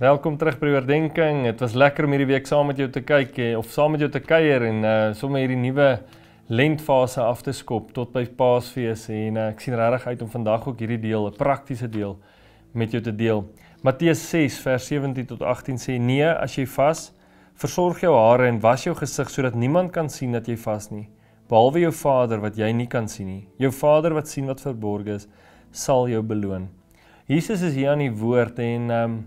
Welkom terug by oordeenking. Dit was lekker om hierdie week saam met jou te kyk eh, of saam met jou te kuier en uh sommer hierdie nuwe lentfase af te skop tot by Paasfees en uh, ek sien regtig uit om vandag ook hierdie deel, 'n praktiese deel met jou te deel. Matteus 6 vers 17 tot 18 sê: "Nee, as jy vas, versorg jou hare en was jou gesig sodat niemand kan sien dat jy vas nie, behalwe jou Vader wat jy nie kan sien nie. Jou Vader wat sien wat verborg is, sal jou beloon." Jesus is hier aan die woord en ehm um,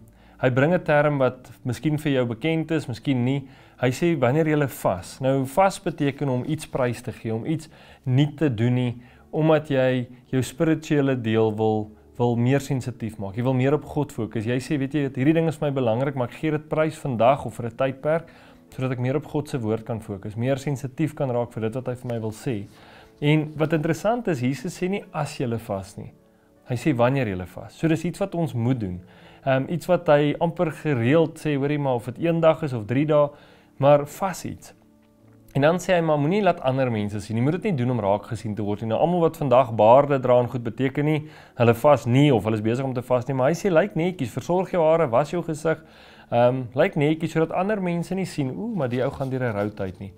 hy bring 'n term wat miskien vir jou bekend is, miskien nie. Hy sê wanneer jy vas. Nou vas beteken om iets prys te gee, om iets nie te doen nie omdat jy jou spirituele deel wil wil meer sensitief maak. Jy wil meer op God fokus. Jy sê, weet jy, hierdie ding is my belangrik, maar ek gee dit prys vandag of vir 'n tydperk sodat ek meer op God se woord kan fokus, meer sensitief kan raak vir dit wat hy vir my wil sê. En wat interessant is, Jesus sê nie as jy vas nie. Hy sê wanneer jy vas. So dis iets wat ons moet doen um, iets wat hy amper gereeld sê, hoorie maar of dit eendag is of 3 dae, maar vas iets. En dan sê hy maar moenie laat ander mense sien nie. Moet dit nie doen om raak gesien te word nie. Nou almal wat vandag baarde dra en goed beteken nie, hulle vas nie of hulle is besig om te vas nie, maar hy sê lyk like netjies, versorg jou hare, was jou gesig. Ehm um, lyk like netjies sodat ander mense nie sien ooh, maar die ou gaan deur 'n rou tyd nie.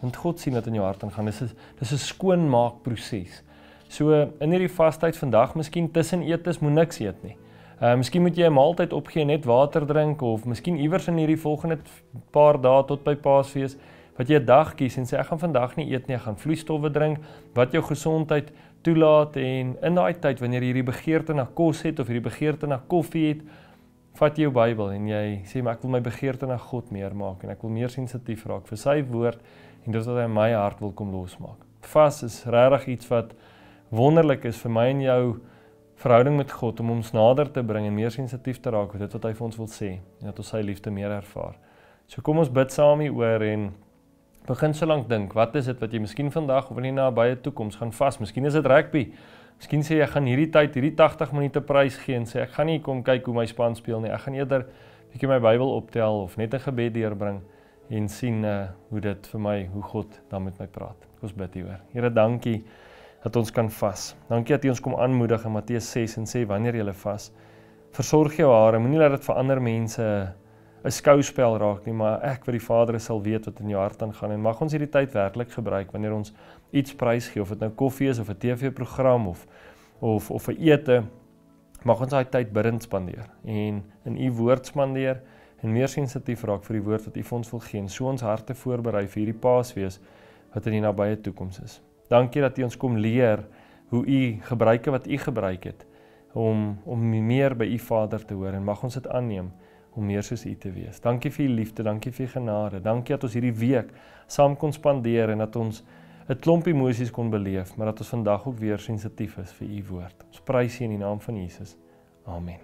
Want God sien wat in jou hart aangaan. Dis is dis 'n skoonmaakproses. So in hierdie vastyd vandag, miskien tussen etes, moet niks eet nie. Uh, miskien moet jy 'n maaltyd opgee, net water drink of miskien iewers in hierdie volgende paar dae tot by Paasfees wat jy 'n dag kies en sê ek gaan vandag nie eet nie, ek gaan vloeistofwe drink wat jou gesondheid toelaat en in daai tyd wanneer jy hierdie begeerte na kos het of hierdie begeerte na koffie het, vat jy jou Bybel en jy sê maar ek wil my begeerte na God meer maak en ek wil meer sensitief raak vir sy woord en dit wat hy in my hart wil kom losmaak. Vas is regtig iets wat wonderlik is vir my en jou verhouding met God om ons nader te bring en meer sensitief te raak vir dit wat hy vir ons wil sê en dat ons sy liefde meer ervaar. So kom ons bid saam hier oor en begin sodoende dink, wat is dit wat jy miskien vandag of in die nabye toekoms gaan vas? Miskien is dit rugby. Miskien sê jy gaan hierdie tyd, hierdie 80 minute prys gee en sê ek gaan nie kom kyk hoe my span speel nie. Ek gaan eerder bietjie my Bybel optel of net 'n gebed deurbring en sien uh, hoe dit vir my, hoe God dan met my praat. Ons bid hier oor. Here, dankie dat ons kan vas. Dankie dat U ons kom aanmoedig in Matteus 6 en sê wanneer jy vas, versorg jou hare, moenie laat dit vir ander mense 'n skouspel raak nie, maar ek wat die Vader sal weet wat in jou hart aangaan en mag ons hierdie tyd werklik gebruik wanneer ons iets prys gee of dit nou koffie is of 'n TV-program of of of 'n ete mag ons daai tyd bidend spandeer en in u woord spandeer en meer sensitief raak vir die woord wat u vir ons wil gee en so ons harte voorberei vir hierdie Paasfees wat in die nabye toekoms is. Dankie dat U ons kom leer hoe U gebruike wat U gebruik het om om meer by U Vader te hoor en mag ons dit aanneem om meer soos U te wees. Dankie vir U liefde, dankie vir U genade. Dankie dat ons hierdie week saam kon spandeer en dat ons 'n klomp emosies kon beleef, maar dat ons vandag ook weer sensitief is vir U woord. Ons prys U in die naam van Jesus. Amen.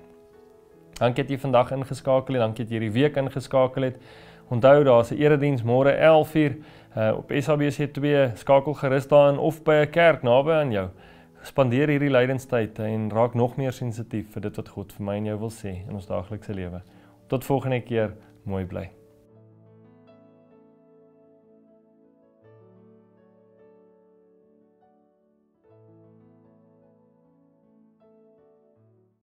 Dankie dat jy vandag ingeskakel het, dankie dat jy hierdie week ingeskakel het. Onthou daar's 'n erediens môre 11:00 Uh op SABC2 skakel gerus daarin of by 'n kerk naby aan jou. Spandeer hierdie lydenstyd en raak nog meer sensitief vir dit wat God vir my en jou wil sê in ons daaglikse lewe. Tot volgende keer, mooi bly.